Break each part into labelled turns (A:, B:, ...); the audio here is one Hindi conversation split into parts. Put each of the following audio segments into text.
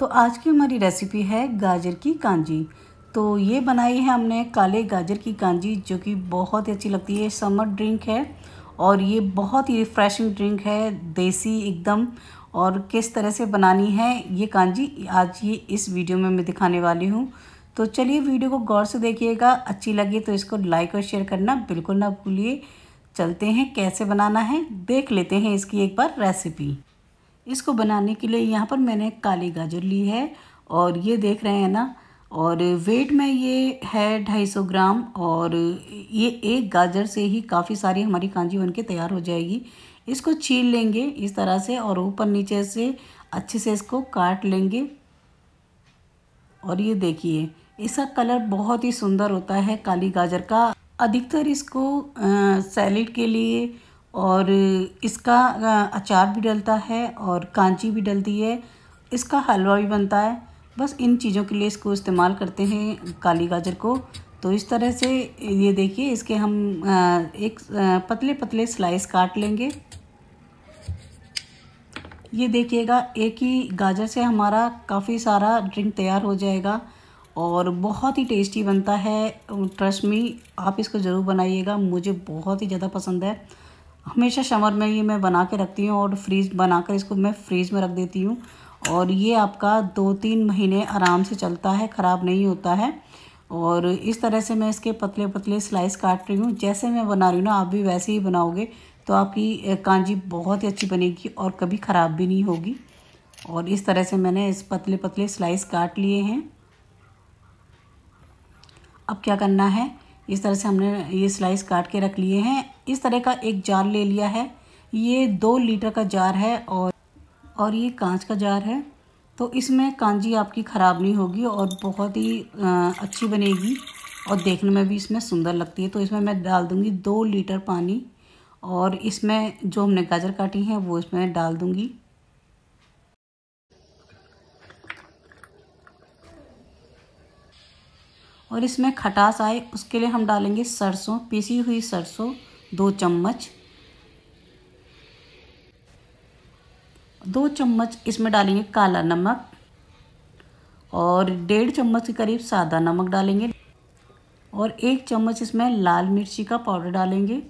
A: तो आज की हमारी रेसिपी है गाजर की कांजी तो ये बनाई है हमने काले गाजर की कांजी जो कि बहुत ही अच्छी लगती है समर ड्रिंक है और ये बहुत ही रिफ़्रेशिंग ड्रिंक है देसी एकदम और किस तरह से बनानी है ये कांजी आज ये इस वीडियो में मैं दिखाने वाली हूँ तो चलिए वीडियो को गौर से देखिएगा अच्छी लगी तो इसको लाइक और शेयर करना बिल्कुल ना भूलिए चलते हैं कैसे बनाना है देख लेते हैं इसकी एक बार रेसिपी इसको बनाने के लिए यहाँ पर मैंने काली गाजर ली है और ये देख रहे हैं ना और वेट में ये है ढाई सौ ग्राम और ये एक गाजर से ही काफ़ी सारी हमारी कांजी बनके तैयार हो जाएगी इसको छील लेंगे इस तरह से और ऊपर नीचे से अच्छे से इसको काट लेंगे और ये देखिए इसका कलर बहुत ही सुंदर होता है काली गाजर का अधिकतर इसको सैलेड के लिए और इसका अचार भी डलता है और कांची भी डलती है इसका हलवा भी बनता है बस इन चीज़ों के लिए इसको इस्तेमाल करते हैं काली गाजर को तो इस तरह से ये देखिए इसके हम एक पतले पतले स्लाइस काट लेंगे ये देखिएगा एक ही गाजर से हमारा काफ़ी सारा ड्रिंक तैयार हो जाएगा और बहुत ही टेस्टी बनता है ट्रस्ट मी आप इसको ज़रूर बनाइएगा मुझे बहुत ही ज़्यादा पसंद है हमेशा शमर में ये मैं बना के रखती हूँ और फ्रीज बनाकर इसको मैं फ्रीज में रख देती हूँ और ये आपका दो तीन महीने आराम से चलता है ख़राब नहीं होता है और इस तरह से मैं इसके पतले पतले स्लाइस काट रही हूँ जैसे मैं बना रही हूँ ना आप भी वैसे ही बनाओगे तो आपकी कांजी बहुत ही अच्छी बनेगी और कभी ख़राब भी नहीं होगी और इस तरह से मैंने इस पतले पतले स्लाइस काट लिए हैं अब क्या करना है इस तरह से हमने ये स्लाइस काट के रख लिए हैं इस तरह का एक जार ले लिया है ये दो लीटर का जार है और और ये कांच का जार है तो इसमें कांजी आपकी ख़राब नहीं होगी और बहुत ही आ, अच्छी बनेगी और देखने में भी इसमें सुंदर लगती है तो इसमें मैं डाल दूँगी दो लीटर पानी और इसमें जो हमने गाजर काटी है वो इसमें डाल दूँगी और इसमें खटास आए उसके लिए हम डालेंगे सरसों पीसी हुई सरसों दो चम्मच दो चम्मच इसमें डालेंगे काला नमक और डेढ़ चम्मच के करीब सादा नमक डालेंगे और एक चम्मच इसमें लाल मिर्ची का पाउडर डालेंगे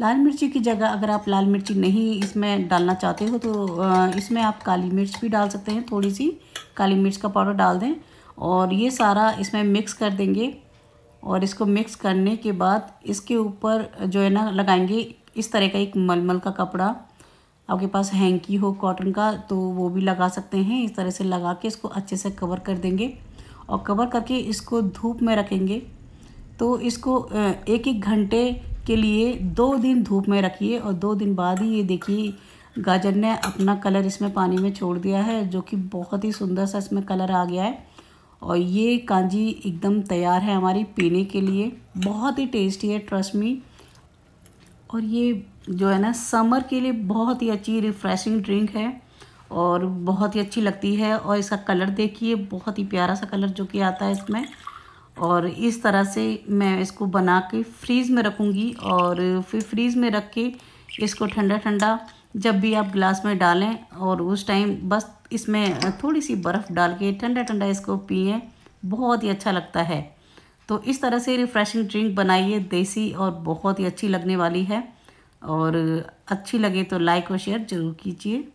A: लाल मिर्ची की जगह अगर आप लाल मिर्ची नहीं इसमें डालना चाहते हो तो इसमें आप काली मिर्च भी डाल सकते हैं थोड़ी सी काली मिर्च का पाउडर डाल दें और ये सारा इसमें मिक्स कर देंगे और इसको मिक्स करने के बाद इसके ऊपर जो है ना लगाएंगे इस तरह का एक मलमल का कपड़ा आपके पास हैंकी हो कॉटन का तो वो भी लगा सकते हैं इस तरह से लगा के इसको अच्छे से कवर कर देंगे और कवर करके इसको धूप में रखेंगे तो इसको एक एक घंटे के लिए दो दिन धूप में रखिए और दो दिन बाद ही ये देखिए गाजर ने अपना कलर इसमें पानी में छोड़ दिया है जो कि बहुत ही सुंदर सा इसमें कलर आ गया है और ये कांजी एकदम तैयार है हमारी पीने के लिए बहुत ही टेस्टी है ट्रस्ट मी और ये जो है ना समर के लिए बहुत ही अच्छी रिफ़्रेशिंग ड्रिंक है और बहुत ही अच्छी लगती है और इसका कलर देखिए बहुत ही प्यारा सा कलर जो कि आता है इसमें और इस तरह से मैं इसको बना के फ्रीज़ में रखूँगी और फिर फ्रीज़ में रख के इसको ठंडा ठंडा जब भी आप गिलास में डालें और उस टाइम बस इसमें थोड़ी सी बर्फ़ डाल के ठंडा ठंडा इसको पिए बहुत ही अच्छा लगता है तो इस तरह से रिफ़्रेशिंग ड्रिंक बनाइए देसी और बहुत ही अच्छी लगने वाली है और अच्छी लगे तो लाइक और शेयर ज़रूर कीजिए